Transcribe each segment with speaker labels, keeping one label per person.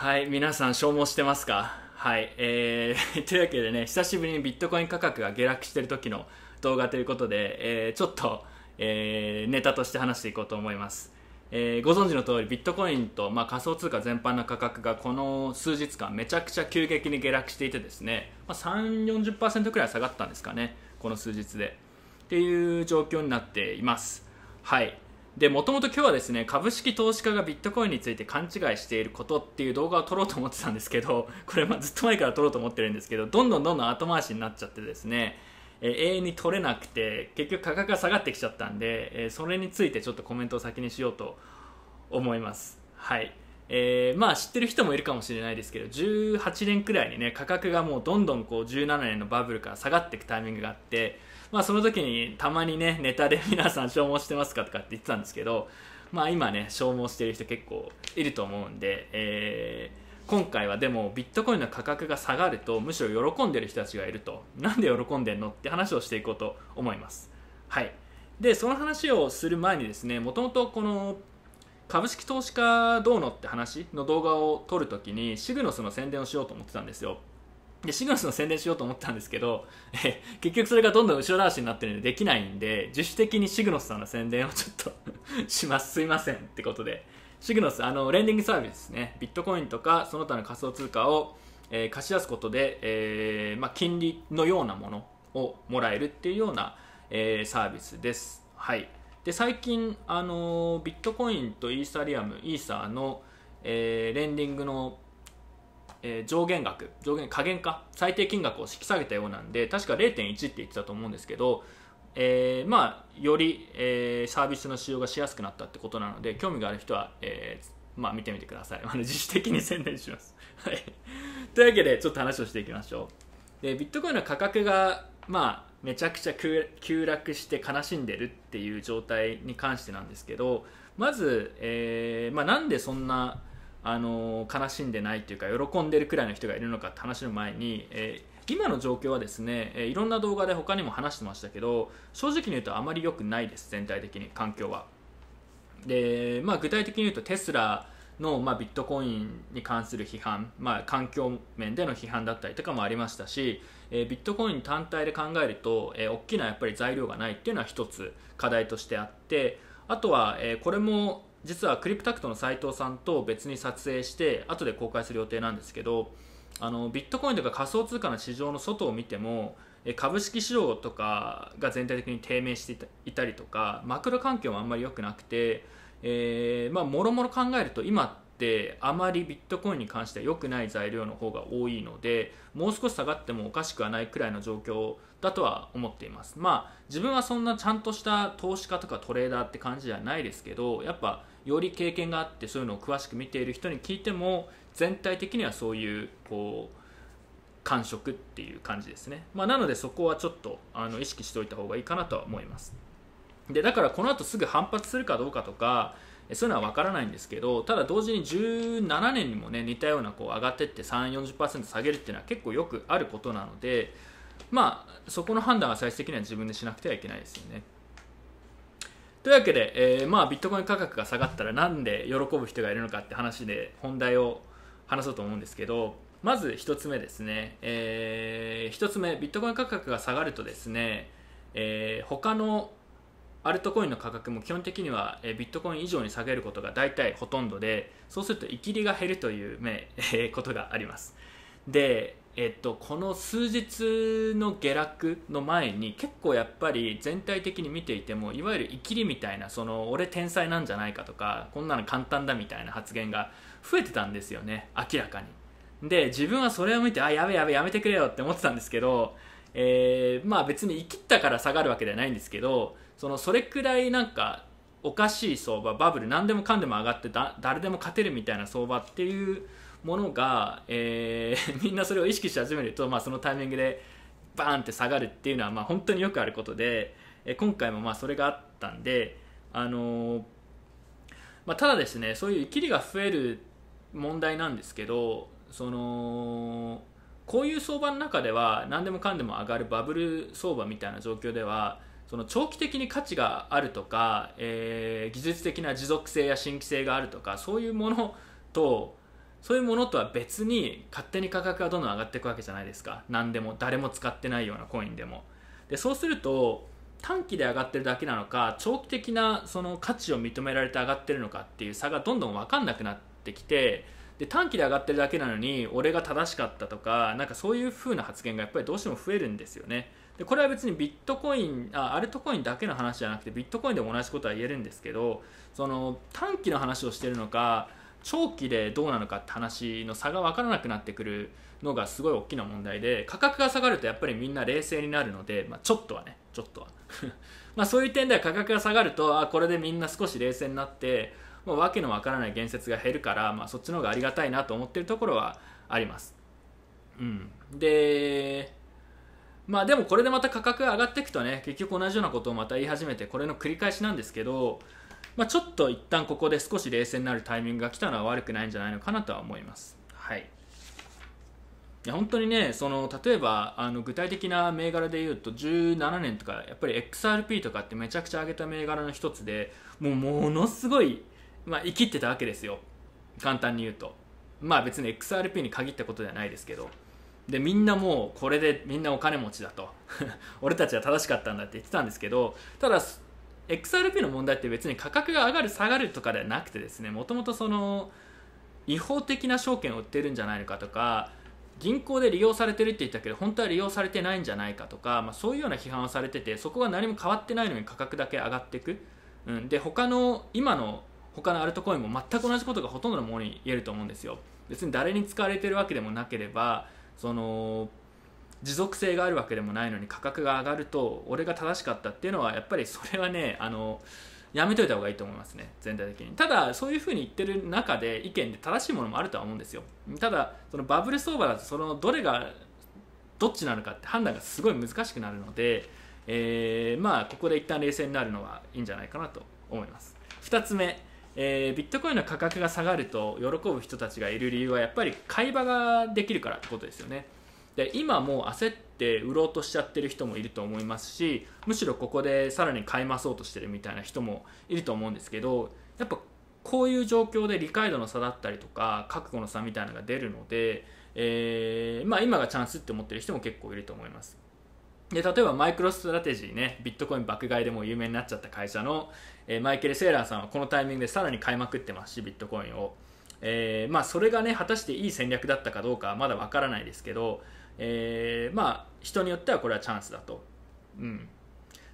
Speaker 1: はい、皆さん消耗してますかはい、えー、というわけでね、久しぶりにビットコイン価格が下落してる時の動画ということで、えー、ちょっと、えー、ネタとして話していこうと思います。えー、ご存知の通り、ビットコインと、まあ、仮想通貨全般の価格がこの数日間めちゃくちゃ急激に下落していてですね、まあ、3、40%くらい下がったんですかね、この数日で。っていう状況になっています。はい。で、もともと今日はですね、株式投資家がビットコインについて勘違いしていることっていう動画を撮ろうと思ってたんですけど、これまずっと前から撮ろうと思ってるんですけど、どんどんどんどん後回しになっちゃってですね、えー、永遠に取れなくて、結局価格が下がってきちゃったんで、えー、それについてちょっとコメントを先にしようと思います。はい。えー、まあ知ってる人もいるかもしれないですけど18年くらいにね価格がもうどんどんこう17年のバブルから下がっていくタイミングがあってまあその時にたまにねネタで皆さん消耗してますかとかって言ってたんですけどまあ今ね消耗してる人結構いると思うんで、えー、今回はでもビットコインの価格が下がるとむしろ喜んでる人たちがいるとなんで喜んでんのって話をしていこうと思いますはいでその話をする前にですねもともとこの株式投資家どうのって話の動画を撮るときにシグノスの宣伝をしようと思ってたんですよでシグノスの宣伝しようと思ったんですけど え結局それがどんどん後ろ倒しになってるんでできないんで自主的にシグノスさんの宣伝をちょっと しますすいませんってことでシグノスあのレンディングサービスですねビットコインとかその他の仮想通貨を、えー、貸し出すことで、えーまあ、金利のようなものをもらえるっていうような、えー、サービスですはいで最近あのビットコインとイーサリアムイーサーの、えー、レンディングの、えー、上限額上限下限か最低金額を引き下げたようなんで確か0.1って言ってたと思うんですけど、えー、まあより、えー、サービスの使用がしやすくなったってことなので興味がある人は、えー、まあ見てみてください。あの自主的に宣伝します。はい。というわけで、ちょっと話をしていきましょう。で、ビットコインの価格が、まあ、めちゃくちゃ急落して悲しんでるっていう状態に関してなんですけどまず、えー、まあ、なんでそんなあの悲しんでないというか喜んでるくらいの人がいるのかって話の前に、えー、今の状況はですね、えいろんな動画で他にも話してましたけど正直に言うとあまり良くないです全体的に環境は。でまあ、具体的に言うとテスラの、まあ、ビットコインに関する批判、まあ、環境面での批判だったりとかもありましたし、えー、ビットコイン単体で考えると、えー、大きなやっぱり材料がないっていうのは一つ課題としてあってあとは、えー、これも実はクリプタクトの斉藤さんと別に撮影して後で公開する予定なんですけどあのビットコインとか仮想通貨の市場の外を見ても株式市場とかが全体的に低迷していたりとかマクロ環境もあんまり良くなくてえー、まあもろもろ考えると今ってあまりビットコインに関しては良くない材料の方が多いのでもう少し下がってもおかしくはないくらいの状況だとは思っていますまあ自分はそんなちゃんとした投資家とかトレーダーって感じじゃないですけどやっぱより経験があってそういうのを詳しく見ている人に聞いても全体的にはそういうこう感触っていう感じですね、まあ、なのでそこはちょっとあの意識しておいた方がいいかなとは思いますでだからこの後すぐ反発するかどうかとかそういうのは分からないんですけどただ同時に17年にもね似たようなこう上がってって340%下げるっていうのは結構よくあることなのでまあそこの判断は最終的には自分でしなくてはいけないですよね。というわけで、えー、まあ、ビットコイン価格が下がったらなんで喜ぶ人がいるのかって話で本題を話そうと思うんですけどまず1つ目ですね、えー、1つ目ビットコイン価格が下がるとですね、えー、他のアルトコインの価格も基本的にはビットコイン以上に下げることが大体ほとんどでそうするといきりが減るという、ね、ことがありますで、えっと、この数日の下落の前に結構やっぱり全体的に見ていてもいわゆるいきりみたいなその俺天才なんじゃないかとかこんなの簡単だみたいな発言が増えてたんですよね明らかにで自分はそれを見てあやべやべやめてくれよって思ってたんですけどえー、まあ別に生いったから下がるわけではないんですけどそのそれくらいなんかおかしい相場バブル何でもかんでも上がってだ誰でも勝てるみたいな相場っていうものが、えー、みんなそれを意識し始めると、まあ、そのタイミングでバーンって下がるっていうのは、まあ、本当によくあることで、え今回もまあそれがあったんで、あのー、まあ、ただですねそういう生きりが増える問題なんですけどそのこういう相場の中では何でもかんでも上がるバブル相場みたいな状況ではその長期的に価値があるとか、えー、技術的な持続性や新規性があるとかそういうものとそういうものとは別に勝手に価格がどんどん上がっていくわけじゃないですか何でも誰も使ってないようなコインでもでそうすると短期で上がってるだけなのか長期的なその価値を認められて上がってるのかっていう差がどんどん分かんなくなってきてで短期で上がってるだけなのに俺が正しかったとかなんかそういう風な発言がやっぱりどうしても増えるんですよねでこれは別にビットコインあアルトコインだけの話じゃなくてビットコインでも同じことは言えるんですけどその短期の話をしてるのか長期でどうなのかって話の差が分からなくなってくるのがすごい大きな問題で価格が下がるとやっぱりみんな冷静になるので、まあ、ちょっとはねちょっとは まそういう点では価格が下がるとあこれでみんな少し冷静になってもうわけのわからない言説が減るから、まあ、そっちの方がありがたいなと思ってるところはあります。うん、でまあでもこれでまた価格が上がっていくとね結局同じようなことをまた言い始めてこれの繰り返しなんですけど、まあ、ちょっと一旦ここで少し冷静になるタイミングが来たのは悪くないんじゃないのかなとは思います。はいいや本当にねその例えばあの具体的な銘柄でいうと17年とかやっぱり XRP とかってめちゃくちゃ上げた銘柄の一つでもうものすごいまあ、生きてたわけですよ簡単に言うとまあ別に XRP に限ったことではないですけどでみんなもうこれでみんなお金持ちだと 俺たちは正しかったんだって言ってたんですけどただ XRP の問題って別に価格が上がる下がるとかではなくてですねもともとその違法的な証券を売ってるんじゃないのかとか銀行で利用されてるって言ったけど本当は利用されてないんじゃないかとか、まあ、そういうような批判をされててそこが何も変わってないのに価格だけ上がっていく、うん、で他の今の他のアルトコインも全く同じことがほとんどのものに言えると思うんですよ別に誰に使われてるわけでもなければその持続性があるわけでもないのに価格が上がると俺が正しかったっていうのはやっぱりそれはねあのやめといた方がいいと思いますね全体的にただそういうふうに言ってる中で意見で正しいものもあるとは思うんですよただそのバブル相場だとそのどれがどっちなのかって判断がすごい難しくなるので、えー、まあここで一旦冷静になるのはいいんじゃないかなと思います2つ目えー、ビットコインの価格が下がると喜ぶ人たちがいる理由はやっぱり買い場ができるからってことですよねで今もう焦って売ろうとしちゃってる人もいると思いますしむしろここでさらに買い増そうとしてるみたいな人もいると思うんですけどやっぱこういう状況で理解度の差だったりとか覚悟の差みたいなのが出るので、えー、まあ、今がチャンスって思ってる人も結構いると思います。で例えばマイクロストラテジーねビットコイン爆買いでも有名になっちゃった会社の、えー、マイケル・セーラーさんはこのタイミングでさらに買いまくってますしビットコインを、えー、まあ、それがね果たしていい戦略だったかどうかはまだわからないですけど、えー、まあ、人によってはこれはチャンスだと、うん、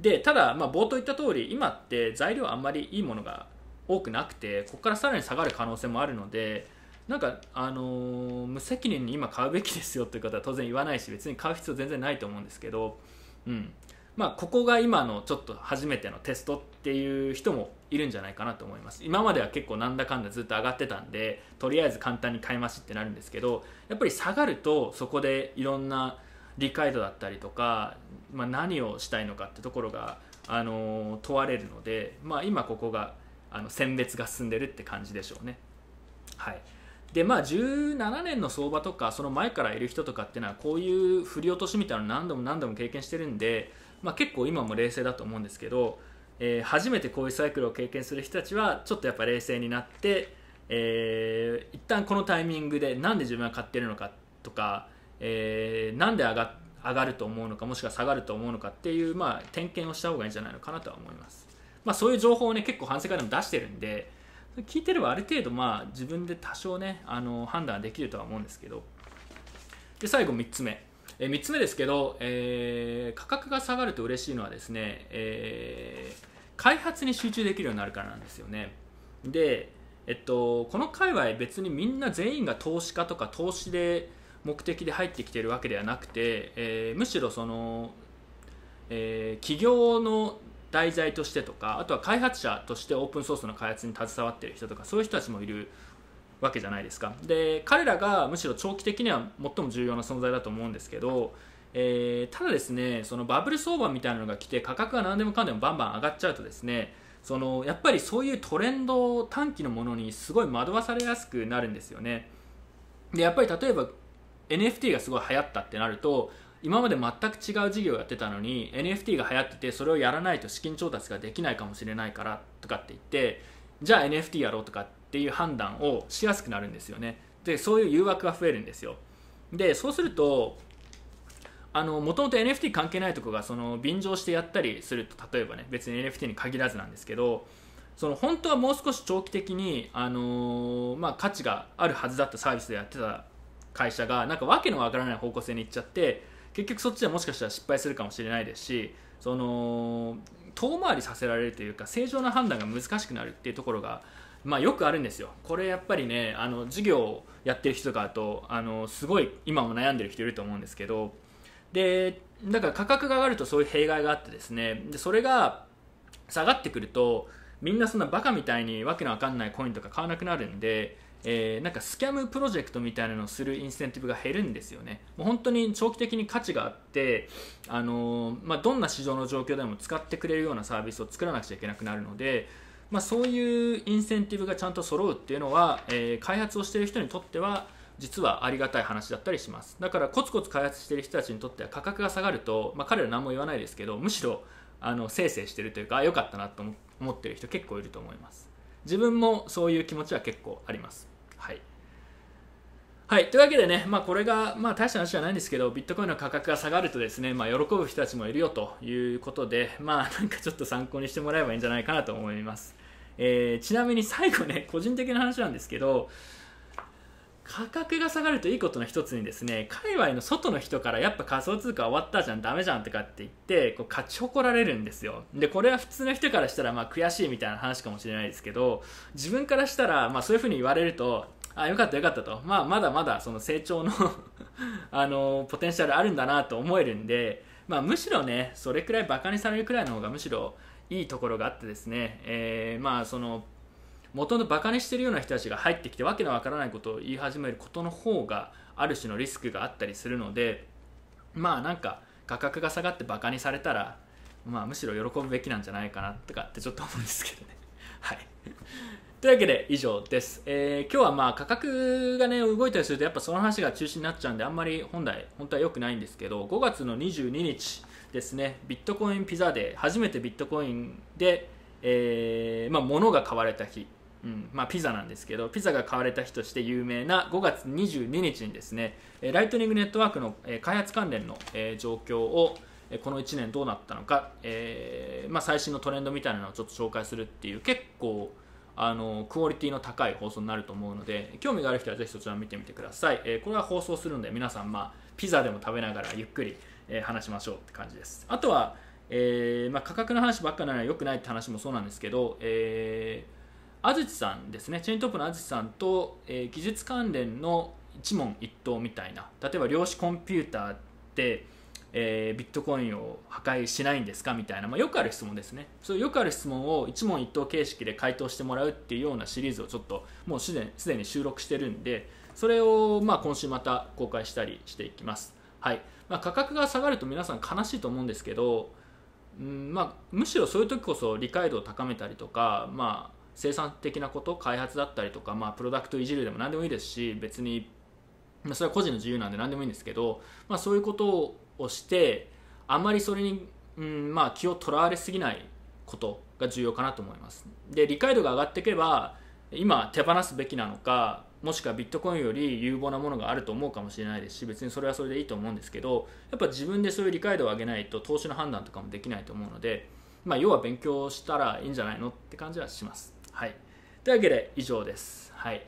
Speaker 1: でただ、まあ、冒頭言った通り今って材料あんまりいいものが多くなくてここからさらに下がる可能性もあるのでなんか、あのー、無責任に今買うべきですよという方は当然言わないし別に買う必要全然ないと思うんですけど、うんまあ、ここが今のちょっと初めてのテストっていう人もいるんじゃないかなと思います今までは結構なんだかんだずっと上がってたんでとりあえず簡単に買い増しってなるんですけどやっぱり下がるとそこでいろんな理解度だったりとか、まあ、何をしたいのかってところが、あのー、問われるので、まあ、今ここがあの選別が進んでるって感じでしょうね。はいでまあ17年の相場とかその前からいる人とかっていうのはこういう振り落としみたいなの何度も何度も経験してるんで、まあ、結構今も冷静だと思うんですけど、えー、初めてこういうサイクルを経験する人たちはちょっとやっぱ冷静になって、えー、一旦このタイミングで何で自分は買ってるのかとか、えー、で上が上がると思うのかもしくは下がると思うのかっていう、まあ、点検をした方がいいんじゃないのかなとは思います、まあ、そういう情報をね結構反省会でも出してるんで、聞いてればある程度まあ自分で多少ねあの判断できるとは思うんですけどで最後3つ目え3つ目ですけど、えー、価格が下がると嬉しいのはですね、えー、開発に集中できるようになるからなんですよねで、えっと、この界隈別にみんな全員が投資家とか投資で目的で入ってきてるわけではなくて、えー、むしろその、えー、企業の題材としてとかあとは開発者としてオープンソースの開発に携わってる人とかそういう人たちもいるわけじゃないですかで彼らがむしろ長期的には最も重要な存在だと思うんですけど、えー、ただですねそのバブル相場みたいなのが来て価格が何でもかんでもバンバン上がっちゃうとですねそのやっぱりそういうトレンド短期のものにすごい惑わされやすくなるんですよねでやっぱり例えば NFT がすごい流行ったってなると今まで全く違う事業をやってたのに NFT が流行っててそれをやらないと資金調達ができないかもしれないからとかって言ってじゃあ NFT やろうとかっていう判断をしやすくなるんですよねでそういう誘惑が増えるんですよでそうするともともと NFT 関係ないとこがその便乗してやったりすると例えばね別に NFT に限らずなんですけどその本当はもう少し長期的に、あのー、まあ、価値があるはずだったサービスでやってた会社がなんかわけのわからない方向性に行っちゃって結局そっちでもしかしたら失敗するかもしれないですしその遠回りさせられるというか正常な判断が難しくなるっていうところが、まあ、よくあるんですよ。これやっぱりねあの授業をやってる人とかだとあのすごい今も悩んでる人いると思うんですけどでだから価格が上がるとそういう弊害があってですねでそれが下がってくるとみんなそんなバカみたいにわけのわかんないコインとか買わなくなるんでえー、なんかスキャムプロジェクトみたいなのをするインセンティブが減るんですよね。もう本当に長期的に価値があって、あのー、まあ、どんな市場の状況でも使ってくれるようなサービスを作らなくちゃいけなくなるので、まあ、そういうインセンティブがちゃんと揃うっていうのは、えー、開発をしている人にとっては実はありがたい話だったりしますだからコツコツ開発している人たちにとっては価格が下がると、まあ、彼ら何も言わないですけどむしろあのせいせいしてるというかよかったなと思ってる人結構いると思います自分もそういう気持ちは結構あります。はい。はい、というわけでね、まあ、これが、まあ、大した話じゃないんですけど、ビットコインの価格が下がるとですね、まあ、喜ぶ人たちもいるよということで、まあ、なんかちょっと参考にしてもらえばいいんじゃないかなと思います。えー、ちなみに最後ね、個人的な話なんですけど、価格が下がるといいことの一つにですね界隈の外の人からやっぱ仮想通貨終わったじゃんダメじゃんとかって言ってこう勝ち誇られるんですよでこれは普通の人からしたらまあ悔しいみたいな話かもしれないですけど自分からしたらまあそういうふうに言われるとあよかったよかったと、まあ、まだまだその成長の あのポテンシャルあるんだなと思えるんで、まあ、むしろねそれくらいバカにされるくらいの方がむしろいいところがあってですね、えー、まあその元のバカにしてるような人たちが入ってきてわけのわからないことを言い始めることの方がある種のリスクがあったりするのでまあなんか価格が下がってバカにされたら、まあ、むしろ喜ぶべきなんじゃないかなとかってちょっと思うんですけどね。はいというわけで以上です、えー、今日はまあ価格がね動いたりするとやっぱその話が中心になっちゃうんであんまり本来本当は良くないんですけど5月の22日ですねビットコインピザで初めてビットコインで、えーまあ、物が買われた日うんまあ、ピザなんですけどピザが買われた日として有名な5月22日にですねライトニングネットワークの開発関連の状況をこの1年どうなったのか、えー、まあ、最新のトレンドみたいなのをちょっと紹介するっていう結構あのクオリティの高い放送になると思うので興味がある人はぜひそちらを見てみてください、えー、これは放送するんで皆さん、まあ、ピザでも食べながらゆっくり、えー、話しましょうって感じですあとは、えまあ、価格の話ばっかなら良くないって話もそうなんですけど、えー安土さんですねチェーントップの安土さんと、えー、技術関連の一問一答みたいな例えば量子コンピューターって、えー、ビットコインを破壊しないんですかみたいな、まあ、よくある質問ですねそうよくある質問を一問一答形式で回答してもらうっていうようなシリーズをちょっともうすでに収録してるんでそれをまあ今週また公開したりしていきます、はいまあ、価格が下がると皆さん悲しいと思うんですけど、うんまあ、むしろそういう時こそ理解度を高めたりとか、まあ、生産的なこと開発だったりとか、まあ、プロダクトいじるでも何でもいいですし別に、まあ、それは個人の自由なんで何でもいいんですけど、まあ、そういうことをしてあんまりそれに、うんまあ、気をとらわれすぎないことが重要かなと思いますで理解度が上がっていけば今手放すべきなのかもしくはビットコインより有望なものがあると思うかもしれないですし別にそれはそれでいいと思うんですけどやっぱ自分でそういう理解度を上げないと投資の判断とかもできないと思うので、まあ、要は勉強したらいいんじゃないのって感じはします。はい、というわけで以上です、はい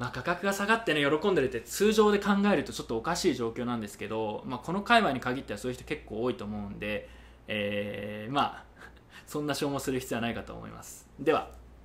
Speaker 1: まあ、価格が下がってね喜んでるって通常で考えるとちょっとおかしい状況なんですけど、まあ、この界隈に限ってはそういう人結構多いと思うんで、えー、まあ そんな消耗する必要はないかと思いますでは